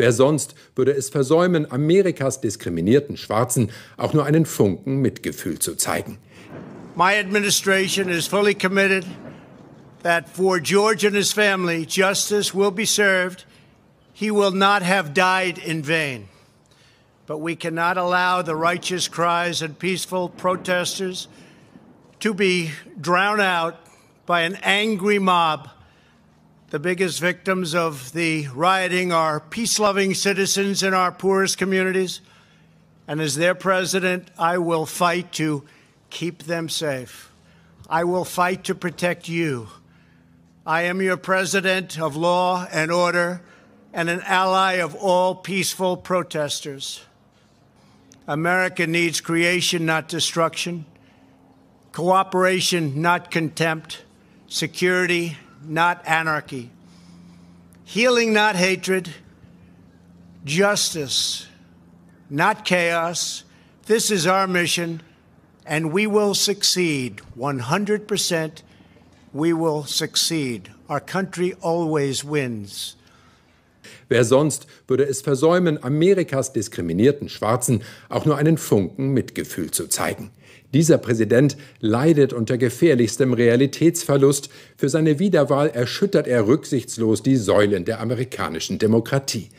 Wer sonst würde es versäumen, Amerikas diskriminierten Schwarzen auch nur einen Funken Mitgefühl zu zeigen? My administration is fully committed that for George and his family justice will be served. He will not have died in vain. But we cannot allow the righteous cries and peaceful protesters to be drowned out by an angry mob The biggest victims of the rioting are peace loving citizens in our poorest communities. And as their president, I will fight to keep them safe. I will fight to protect you. I am your president of law and order and an ally of all peaceful protesters. America needs creation, not destruction, cooperation, not contempt, security, not anarchy, healing, not hatred, justice, not chaos. This is our mission, and we will succeed 100%. We will succeed. Our country always wins. Wer sonst würde es versäumen, Amerikas diskriminierten Schwarzen auch nur einen Funken Mitgefühl zu zeigen? Dieser Präsident leidet unter gefährlichstem Realitätsverlust. Für seine Wiederwahl erschüttert er rücksichtslos die Säulen der amerikanischen Demokratie.